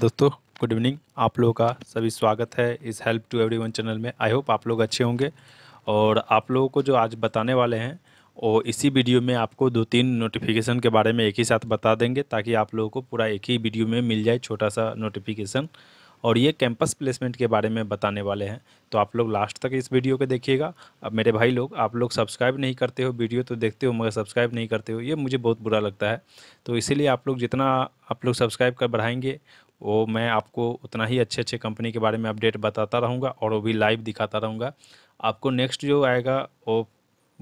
दोस्तों good evening आप लोगों का सभी स्वागत है इस हेल्प टू एवरीवन चैनल में आई होप आप लोग अच्छे होंगे और आप लोगों को जो आज बताने वाले हैं वो इसी वीडियो में आपको दो तीन नोटिफिकेशन के बारे में एक ही साथ बता देंगे ताकि आप लोगों को पूरा एक ही वीडियो में मिल जाए छोटा सा नोटिफिकेशन और ये कैंपस प्लेसमेंट के बारे में बताने वाले हैं तो आप लोग लास्ट तक इस वीडियो को देखिएगा अब मेरे भाई लोग आप लोग सब्सक्राइब नहीं करते हो वीडियो तो देखते हो मगर सब्सक्राइब नहीं करते हो ये मुझे बहुत बुरा लगता है तो इसीलिए आप लोग जितना आप लोग सब्सक्राइब कर बढ़ाएंगे वो मैं आपको उतना ही अच्छे अच्छे कंपनी के बारे में अपडेट बताता रहूँगा और वो भी लाइव दिखाता रहूँगा आपको नेक्स्ट जो आएगा वो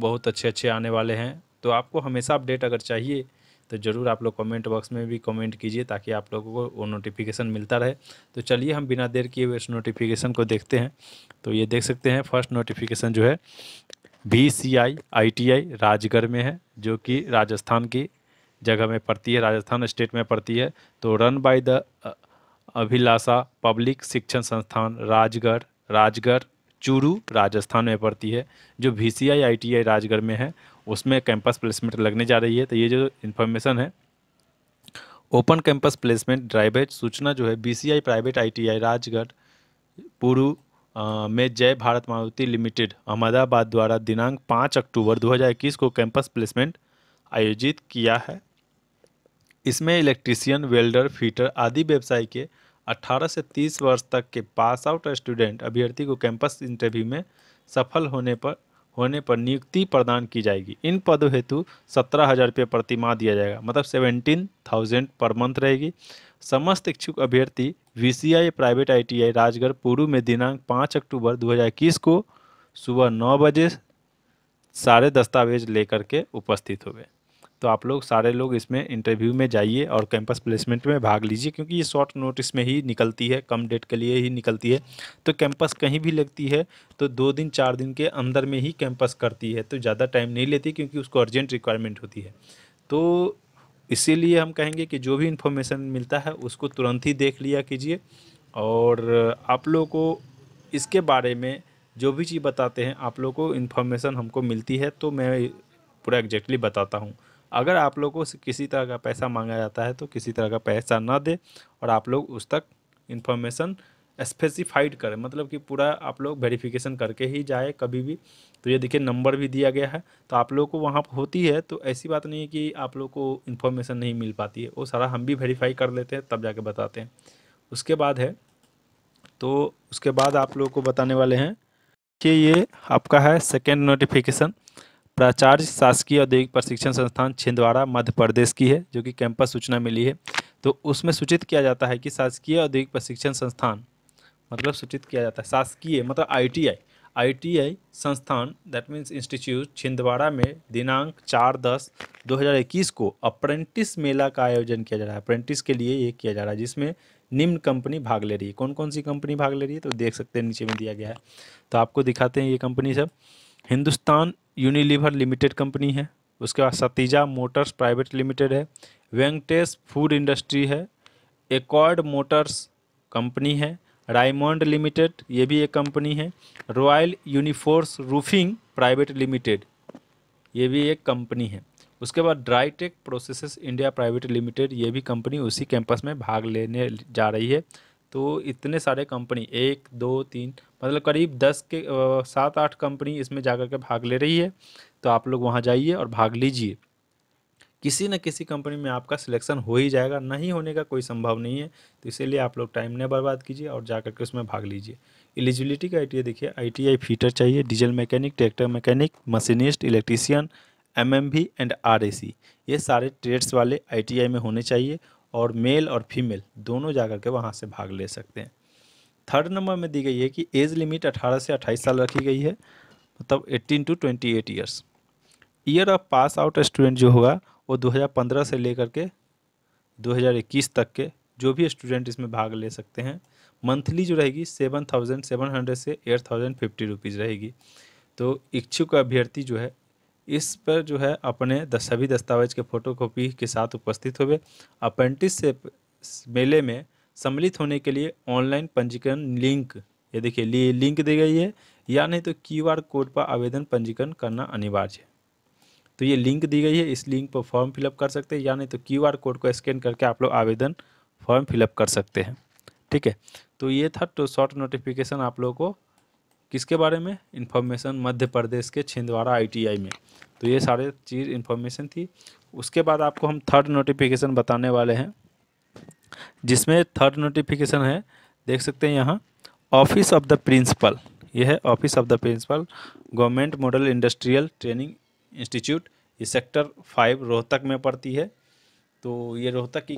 बहुत अच्छे अच्छे आने वाले हैं तो आपको हमेशा अपडेट अगर चाहिए तो ज़रूर आप लोग कमेंट बॉक्स में भी कमेंट कीजिए ताकि आप लोगों को वो नोटिफिकेशन मिलता रहे तो चलिए हम बिना देर किए हुए इस नोटिफिकेशन को देखते हैं तो ये देख सकते हैं फर्स्ट नोटिफिकेशन जो है B C I I T I Rajgarh में है जो कि राजस्थान की जगह में पड़ती है राजस्थान स्टेट में पड़ती है तो run by the Abhilasha public Shikshan Sansthan Rajgarh Rajgarh Churu Rajasthan में पड़ती है जो V C I I T I Rajgarh में है उसमें कैंपस प्लेसमेंट लगने जा रही है तो ये जो इन्फॉर्मेशन है ओपन कैंपस प्लेसमेंट ड्राइवेज सूचना जो है B C I private I T I Rajgarh पुरू में जय भारत मारुति लिमिटेड अहमदाबाद द्वारा दिनांक पाँच अक्टूबर 2021 को कैंपस प्लेसमेंट आयोजित किया है इसमें इलेक्ट्रीशियन वेल्डर फीटर आदि व्यवसाय के 18 से 30 वर्ष तक के पास आउट स्टूडेंट अभ्यर्थी को कैंपस इंटरव्यू में सफल होने पर होने पर नियुक्ति प्रदान की जाएगी इन पदों हेतु सत्रह हज़ार रुपये प्रतिमाह दिया जाएगा मतलब सेवेंटीन थाउजेंड पर मंथ रहेगी समस्त इच्छुक अभ्यर्थी वीसीआई प्राइवेट आईटीआई राजगढ़ पूर्व में दिनांक पाँच अक्टूबर 2021 को सुबह नौ बजे सारे दस्तावेज लेकर के उपस्थित हुए तो आप लोग सारे लोग इसमें इंटरव्यू में जाइए और कैंपस प्लेसमेंट में भाग लीजिए क्योंकि ये शॉर्ट नोटिस में ही निकलती है कम डेट के लिए ही निकलती है तो कैंपस कहीं भी लगती है तो दो दिन चार दिन के अंदर में ही कैंपस करती है तो ज़्यादा टाइम नहीं लेती क्योंकि उसको अर्जेंट रिक्वायरमेंट होती है तो इसीलिए हम कहेंगे कि जो भी इन्फॉर्मेशन मिलता है उसको तुरंत ही देख लिया कीजिए और आप लोगों को इसके बारे में जो भी चीज़ बताते हैं आप लोगों को इन्फॉर्मेशन हमको मिलती है तो मैं पूरा एग्जैक्टली बताता हूँ अगर आप लोग को किसी तरह का पैसा मांगा जाता है तो किसी तरह का पैसा ना दे और आप लोग उस तक इन्फॉर्मेशन स्पेसिफाइड करें मतलब कि पूरा आप लोग वेरिफिकेशन करके ही जाए कभी भी तो ये देखिए नंबर भी दिया गया है तो आप लोगों को वहाँ होती है तो ऐसी बात नहीं है कि आप लोग को इन्फॉर्मेशन नहीं मिल पाती है वो सारा हम भी वेरीफाई कर लेते हैं तब जाके बताते हैं उसके बाद है तो उसके बाद आप लोगों को बताने वाले हैं कि ये आपका है सेकेंड नोटिफिकेशन प्राचार्य शासकीय औद्योगिक प्रशिक्षण संस्थान छिंदवाड़ा मध्य प्रदेश की है जो कि कैंपस सूचना मिली है तो उसमें सूचित किया जाता है कि शासकीय औद्योगिक प्रशिक्षण संस्थान मतलब सूचित किया जाता है शासकीय मतलब आईटीआई आईटीआई संस्थान दैट मीन्स इंस्टीट्यूट छिंदवाड़ा में दिनांक चार दस इक्कीस को अप्रेंटिस मेला का आयोजन किया जा रहा है अप्रेंटिस के लिए ये किया जा रहा है जिसमें निम्न कंपनी भाग ले रही है कौन कौन सी कंपनी भाग ले रही है तो देख सकते हैं नीचे में दिया गया है तो आपको दिखाते हैं ये कंपनी सब हिंदुस्तान यूनिलीवर लिमिटेड कंपनी है उसके बाद सतीजा मोटर्स प्राइवेट लिमिटेड है वेंकटेश फूड इंडस्ट्री है एकॉर्ड मोटर्स कंपनी है रायमंड लिमिटेड ये भी एक कंपनी है रॉयल यूनिफोर्स रूफिंग प्राइवेट लिमिटेड ये भी एक कंपनी है उसके बाद Drytech processes India private limited ये भी कंपनी उसी कैंपस में भाग लेने जा रही है तो इतने सारे कंपनी एक दो तीन मतलब करीब दस के सात आठ कंपनी इसमें जा के भाग ले रही है तो आप लोग वहाँ जाइए और भाग लीजिए किसी न किसी कंपनी में आपका सिलेक्शन हो ही जाएगा नहीं होने का कोई संभव नहीं है तो इसीलिए आप लोग टाइम नहीं बर्बाद कीजिए और जा करके उसमें भाग लीजिए एलिजिबिलिटी आइडिया देखिए आईटीआई फीटर चाहिए diesel mechanic tractor mechanic machinist electrician MMB and RAC ये सारे ट्रेड्स वाले आईटीआई में होने चाहिए और मेल और फीमेल दोनों जा कर के वहाँ से भाग ले सकते हैं थर्ड नंबर में दी गई है कि एज लिमिट 18 से 28 साल रखी गई है मतलब 18 to 28 years year of pass out student जो होगा वो 2015 से लेकर के 2021 तक के जो भी स्टूडेंट इसमें भाग ले सकते हैं मंथली जो रहेगी सेवन थाउजेंड सेवन हंड्रेड से एट थाउजेंड फिफ्टी रुपीज़ रहेगी तो इच्छुक अभ्यर्थी जो है इस पर जो है अपने सभी दस्तावेज के फोटोकॉपी के साथ उपस्थित हुए अप्रेंटिस से मेले में सम्मिलित होने के लिए ऑनलाइन पंजीकरण लिंक ये देखिए लिंक दी गई है या नहीं तो क्यूआर कोड पर आवेदन पंजीकरण करना अनिवार्य है तो ये लिंक दी गई है इस लिंक पर फॉर्म फिलअप कर सकते हैं या नहीं तो क्यूआर कोड को स्कैन करके आप लोग आवेदन फॉर्म फिलअप कर सकते हैं ठीक है तो ये था तो शॉर्ट नोटिफिकेशन आप लोगों को किसके बारे में इन्फॉर्मेशन मध्य प्रदेश के छिंदवाड़ा आई में तो ये सारे चीज़ इन्फॉर्मेशन थी उसके बाद आपको हम थर्ड नोटिफिकेशन बताने वाले हैं जिसमें थर्ड नोटिफिकेशन है देख सकते हैं यहाँ ऑफिस ऑफ द प्रिंसिपल यह है office of the principal government model industrial training institute ये सेक्टर फाइव रोहतक में पड़ती है तो ये रोहतक की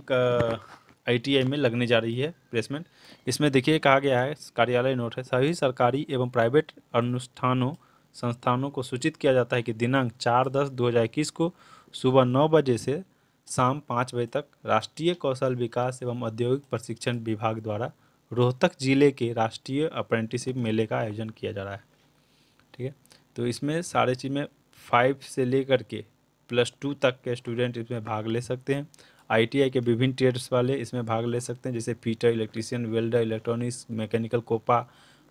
आईटीआई में लगने जा रही है प्लेसमेंट इसमें देखिए कहा गया है कार्यालय नोट है सभी सरकारी एवं प्राइवेट अनुष्ठानों संस्थानों को सूचित किया जाता है कि दिनांक चार दस दो हज़ार इक्कीस को सुबह नौ बजे से शाम पाँच बजे तक राष्ट्रीय कौशल विकास एवं औद्योगिक प्रशिक्षण विभाग द्वारा रोहतक जिले के राष्ट्रीय अप्रेंटिसिप मेले का आयोजन किया जा रहा है ठीक है तो इसमें सारे चीज़ में फाइव से लेकर के प्लस टू तक के स्टूडेंट इसमें भाग ले सकते हैं आईटीआई के विभिन्न ट्रेड्स वाले इसमें भाग ले सकते हैं जैसे fitter electrician welder electronics mechanical COPA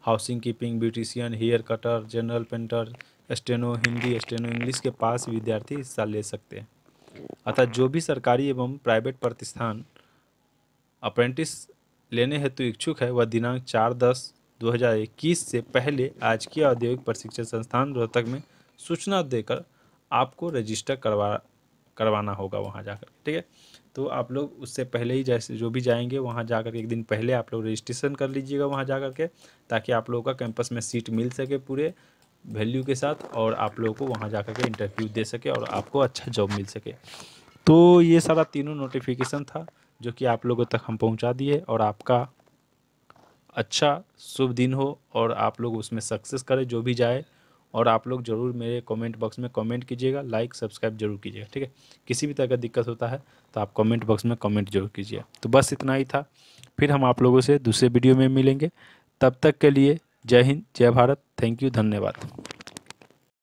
housing keeping beautician hair cutter general painter steno Hindi steno English के पास विद्यार्थी हिस्सा ले सकते हैं अर्थात जो भी सरकारी एवं प्राइवेट प्रतिष्ठान अप्रेंटिस लेने हेतु इच्छुक है वह दिनांक चार दस दो हजार इक्कीस से पहले आज के औद्योगिक प्रशिक्षण संस्थान रोहतक में सूचना देकर आपको रजिस्टर करवा करवाना होगा वहाँ जाकर ठीक है तो आप लोग उससे पहले ही जैसे जो भी जाएंगे वहाँ जा कर एक दिन पहले आप लोग रजिस्ट्रेशन कर लीजिएगा वहाँ जा कर के ताकि आप लोगों का कैंपस में सीट मिल सके पूरे वैल्यू के साथ और आप लोगों को वहाँ जा कर के इंटरव्यू दे सके और आपको अच्छा जॉब मिल सके तो ये सारा तीनों नोटिफिकेशन था जो कि आप लोगों तक हम पहुँचा दिए और आपका अच्छा शुभ दिन हो और आप लोग उसमें सक्सेस करें जो भी जाए और आप लोग ज़रूर मेरे कमेंट बॉक्स में कमेंट कीजिएगा लाइक सब्सक्राइब जरूर कीजिएगा ठीक है किसी भी तरह का दिक्कत होता है तो आप कमेंट बॉक्स में कमेंट जरूर कीजिए तो बस इतना ही था फिर हम आप लोगों से दूसरे वीडियो में मिलेंगे तब तक के लिए जय हिंद जय भारत थैंक यू धन्यवाद